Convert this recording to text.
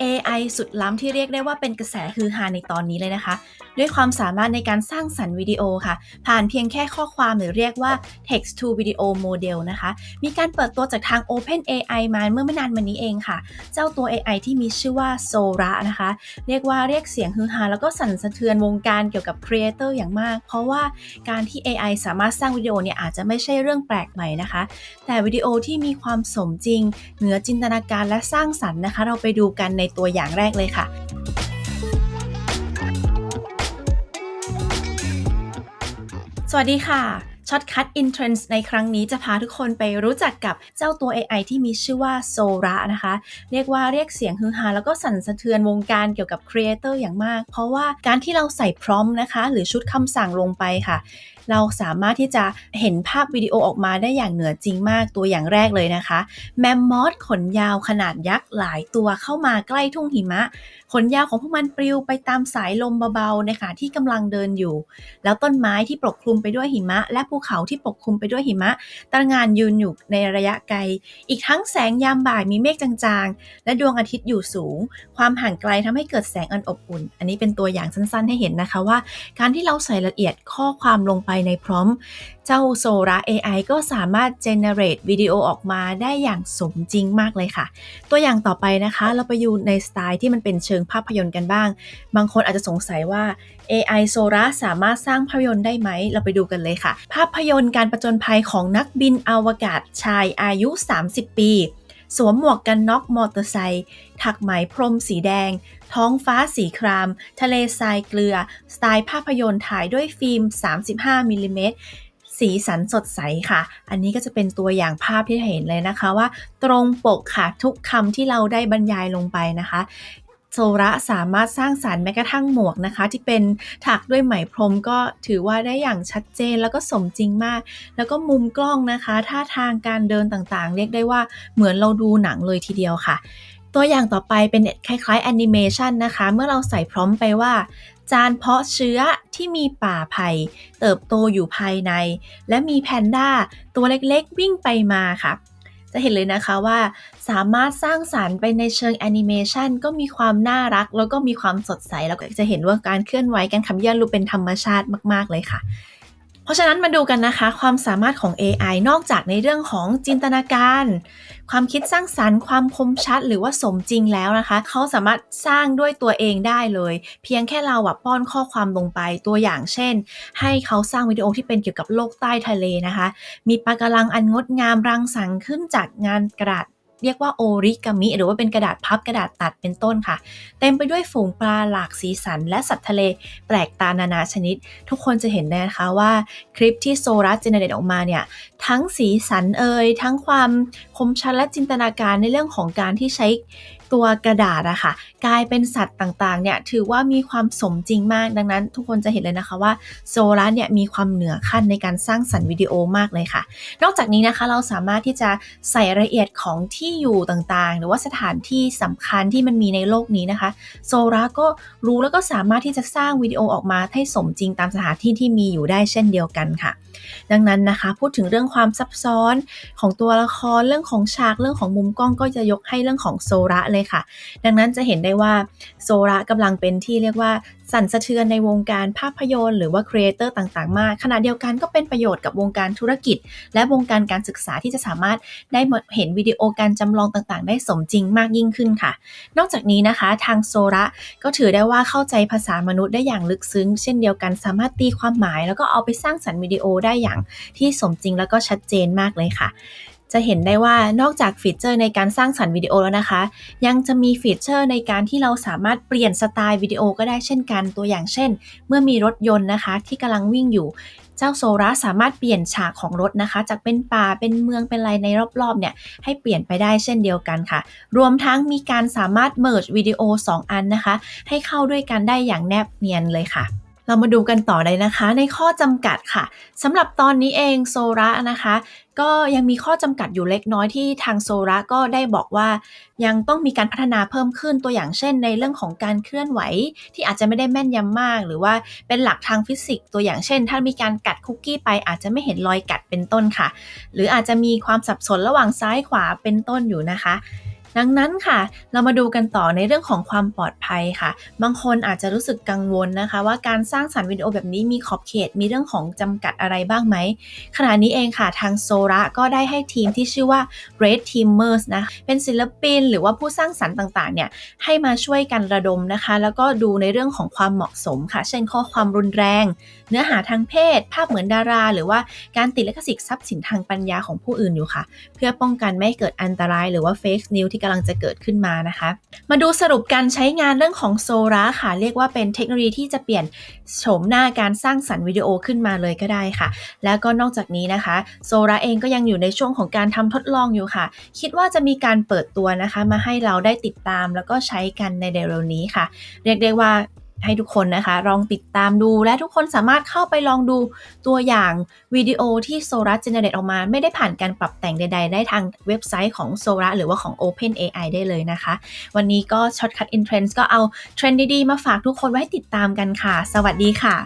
AI สุดล้ำที่เรียกได้ว่าเป็นกระแสฮือฮาในตอนนี้เลยนะคะด้วยความสามารถในการสร้างสรรค์วิดีโอค่ะ ผ่านเพียงแค่ข้อความหรือเรียกว่า text to video model นะคะ มีการเปิดตัวจากทาง OpenAI มา เมื่อไม่นานมานี้เองค่ะ เจ้าตัว AI ที่มีชื่อว่า Sora นะคะเรียกว่าเรียกเสียงฮือฮาแล้วก็สั่นสะเทือนวงการเกี่ยวกับครีเอเตอร์อย่างมาก เพราะว่าการที่ AI สามารถสร้างวิดีโอเนี่ยอาจจะไม่ใช่เรื่องแปลกใหม่นะคะ แต่วิดีโอที่มีความสมจริงเหนือจินตนาการและสร้างสรรค์นะคะ เราไปดูกันในตัวอย่างแรกเลยค่ะสวัสดีค่ะช็อตคัตอินเทรนส์ในครั้งนี้จะพาทุกคนไปรู้จักกับเจ้าตัว AI ที่มีชื่อว่าโซระนะคะเรียกว่าเรียกเสียงฮือฮาแล้วก็สั่นสะเทือนวงการเกี่ยวกับครีเอเตอร์อย่างมาก เพราะว่าการที่เราใส่พร้อมนะคะ หรือชุดคำสั่งลงไปค่ะ เราสามารถที่จะเห็นภาพวิดีโอออกมาได้อย่างเหนือจริงมากตัวอย่างแรกเลยนะคะแมมมอสขนยาวขนาดยักษ์หลายตัวเข้ามาใกล้ทุ่งหิมะ ขนยาวของพวกมันปลิว ไปตามสายลมเบาๆนะคะที่กำลังเดินอยู่ แล้วต้นไม้ที่ปกคลุมไปด้วยหิมะและภูเขาที่ปกคลุมไปด้วยหิมะตระงานยืนอยู่ในระยะไกล อีกทั้งแสงยามบ่ายมีเมฆจางๆ และดวงอาทิตย์อยู่สูง ความห่างไกลทำให้เกิดแสงอันอบอุ่น อันนี้เป็นตัวอย่างสั้นๆ ให้เห็นนะคะว่า การที่เราใส่ละเอียดข้อความลงไปในพร้อมเจ้าโซรา AI ก็สามารถ generate วิดีโอออกมาได้อย่างสมจริงมากเลยค่ะ ตัวอย่างต่อไปนะคะเราไปอยู่ในสไตล์ที่มันเป็นเชิงภาพยนตร์กันบ้าง บางคนอาจจะสงสัยว่า AI โซราสามารถสร้างภาพยนตร์ได้ไหม เราไปดูกันเลยค่ะภาพภยนตร์การประจนภัยของนักบินอวกาศชายอายุ 30 ปี สวมหมวกกันน็อกมอเตอร์ไซค์ถักไหมพรมสีแดง ท้องฟ้าสีคราม ทะเลทรายเกลือ สไตล์ภาพยนตร์ถ่ายด้วยฟิล์ม 35 มิลิเมตรสีสันสดใสค่ะ อันนี้ก็จะเป็นตัวอย่างภาพที่เห็นเลยนะคะว่าตรงปกค่ะทุกคำที่เราได้บรรยายลงไปนะคะโซระสามารถสร้างสารรค์แม้กระทั่งหมวกนะคะ ที่เป็นถักด้วยไหมพรมก็ถือว่าได้อย่างชัดเจนแล้วก็สมจริงมาก แล้วก็มุมกล้องนะคะท่าทางการเดินต่างๆ เรียกได้ว่าเหมือนเราดูหนังเลยทีเดียวค่ะ ตัวอย่างต่อไปเป็นคล้ายๆแอนิเมชันนะคะ เมื่อเราใส่พร้อมไปว่า จานเพาะเชื้อที่มีป่าไผ่เติบโตอยู่ภายในและมีแพนด้าตัวเล็กๆ วิ่งไปมาค่ะจะเห็นเลยนะคะว่าสามารถสร้างสารรค์ไปในเชิงแอนิเมชันก็มีความน่ารักแล้วก็มีความสดใส แล้วก็จะเห็นว่าการเคลื่อนไหวการขำย่อนรูปเป็นธรรมชาติมากๆเลยค่ะเพราะฉะนั้นมาดูกันนะคะ ความสามารถของ AI นอกจากในเรื่องของจินตนาการ ความคิดสร้างสรรค์ ความคมชัดหรือว่าสมจริงแล้วนะคะเขาสามารถสร้างด้วยตัวเองได้เลย เพียงแค่เราอะป้อนข้อความลงไปตัวอย่างเช่นให้เขาสร้างวิดีโอที่เป็นเกี่ยวกับโลกใต้ทะเลนะคะ มีปะการังอันงดงามรังสรรค์ขึ้นจากงานกระดาษเรียกว่าโอริกามิหรือว่าเป็นกระดาษพับกระดาษตัดเป็นต้นค่ะเต็มไปด้วยฝูงปลาหลากสีสันและสัตว์ทะเล แปลกตานานาชนิด ทุกคนจะเห็นแน่ะคะว่าคลิปที่โซรัสเจเนเรตออกมาเนี่ย ทั้งสีสันเอ่ยทั้งความคมชัดและจินตนาการในเรื่องของการที่ใช้ตัวกระดาษอะคะ่ะกลายเป็นสัตว์ต่างๆ เนี่ยถือว่ามีความสมจริงมากดังนั้น ทุกคนจะเห็นเลยนะคะว่าโซลาร์เนี่ยมีความเหนือขั้นในการสร้างสรรค์วิดีโอมากเลยค่ะ นอกจากนี้นะคะเราสามารถที่จะใส่รายละเอียดของที่อยู่ต่างๆหรือว่าสถานที่สำคัญที่มันมีในโลกนี้นะคะโซลาร์ก็รู้แล้วก็สามารถที่จะสร้างวิดีโอออกมาให้สมจริงตามสถานที่ที่มีอยู่ได้เช่นเดียวกันค่ะดังนั้นนะคะพูดถึงเรื่องความซับซ้อนของตัวละครเรื่องของฉากเรื่องของมุมกล้องก็จะยกให้เรื่องของโซระเลยค่ะดังนั้นจะเห็นได้ว่าโซระกำลังเป็นที่เรียกว่า สั่นสะเทือนในวงการภาพยนตร์หรือว่าครีเอเตอร์ต่าง ๆ มากขณะเดียวกันก็เป็นประโยชน์กับวงการธุรกิจ และวงการการศึกษาที่จะสามารถได้เห็นวิดีโอการจำลองต่างๆ ได้สมจริงมากยิ่งขึ้นค่ะนอกจากนี้นะคะทางโซระก็ถือได้ว่าเข้าใจภาษามนุษย์ได้อย่างลึกซึ้งเช่นเดียวกันสามารถตีความหมาย แล้วก็เอาไปสร้างสรรค์วิดีโอได้อย่างที่สมจริงแล้วก็ชัดเจนมากเลยค่ะจะเห็นได้ว่านอกจากฟีเจอร์ในการสร้างสรรค์วิดีโอแล้วนะคะ ยังจะมีฟีเจอร์ในการที่เราสามารถเปลี่ยนสไตล์วิดีโอก็ได้เช่นกันตัวอย่างเช่นเมื่อมีรถยนต์นะคะ ที่กำลังวิ่งอยู่ เจ้าโซระสามารถเปลี่ยนฉากของรถนะคะจากเป็นป่าเป็นเมืองเป็นอะไรในรอบๆเนี่ย ให้เปลี่ยนไปได้เช่นเดียวกันค่ะ รวมทั้งมีการสามารถ merge วิดีโอ2 อันนะคะ ให้เข้าด้วยกันได้อย่างแนบเนียนเลยค่ะเรามาดูกันต่อเลยนะคะ ในข้อจำกัดค่ะสำหรับตอนนี้เองโซระนะคะก็ยังมีข้อจำกัดอยู่เล็กน้อยที่ทางโซระก็ได้บอกว่ายังต้องมีการพัฒนาเพิ่มขึ้นตัวอย่างเช่น ในเรื่องของการเคลื่อนไหว ที่อาจจะไม่ได้แม่นยำมาก หรือว่าเป็นหลักทางฟิสิกส์ตัวอย่างเช่น ถ้ามีการกัดคุกกี้ไป อาจจะไม่เห็นรอยกัดเป็นต้นค่ะ หรืออาจจะมีความสับสนระหว่างซ้ายขวาเป็นต้นอยู่นะคะดังนั้นค่ะเรามาดูกันต่อในเรื่องของความปลอดภัยค่ะ บางคนอาจจะรู้สึกกังวลนะคะ ว่าการสร้างสารรค์วิดีโอแบบนี้มีขอบเขตมีเรื่องของจำกัดอะไรบ้างไหมขณะนี้เองค่ะ ทางโซระก็ได้ให้ทีมที่ชื่อว่า Red Teamers นะเป็นศิลปิน หรือว่าผู้สร้างสรรค์ต่างๆเนี่ยให้มาช่วยกันระดมนะคะ แล้วก็ดูในเรื่องของความเหมาะสมค่ะ เช่นข้อความรุนแรง เนื้อหาทางเพศ ภาพเหมือนดารา หรือว่าการติดลิขสิทธิ์ทรัพย์สินทางปัญญาของผู้อื่นอยู่ค่ะ เพื่อป้องกันไม่ให้เกิดอันตรายหรือว่าเฟซนิวที่กำลังจะเกิดขึ้นมานะคะ มาดูสรุปการใช้งานเรื่องของโซลาค่ะ เรียกว่าเป็นเทคโนโลยีที่จะเปลี่ยนโฉมหน้าการสร้างสรรค์วิดีโอขึ้นมาเลยก็ได้ค่ะ แล้วก็นอกจากนี้นะคะโซลาเองก็ยังอยู่ในช่วงของการทำทดลองอยู่ค่ะ คิดว่าจะมีการเปิดตัวนะคะ มาให้เราได้ติดตามแล้วก็ใช้กันในเร็วนี้ค่ะ เรียกได้ว่าให้ทุกคนนะคะ ลองติดตามดูและทุกคนสามารถเข้าไปลองดูตัวอย่างวิดีโอที่โซลาร์เจเนเรตออกมา ไม่ได้ผ่านการปรับแต่งใดๆ ได้ทางเว็บไซต์ของโซลาร์หรือว่าของ OpenAI ได้เลยนะคะ วันนี้ก็ช็อตคัดอินเทรนด์ก็เอาเทรนด์ดีๆ มาฝากทุกคนไว้ติดตามกันค่ะ สวัสดีค่ะ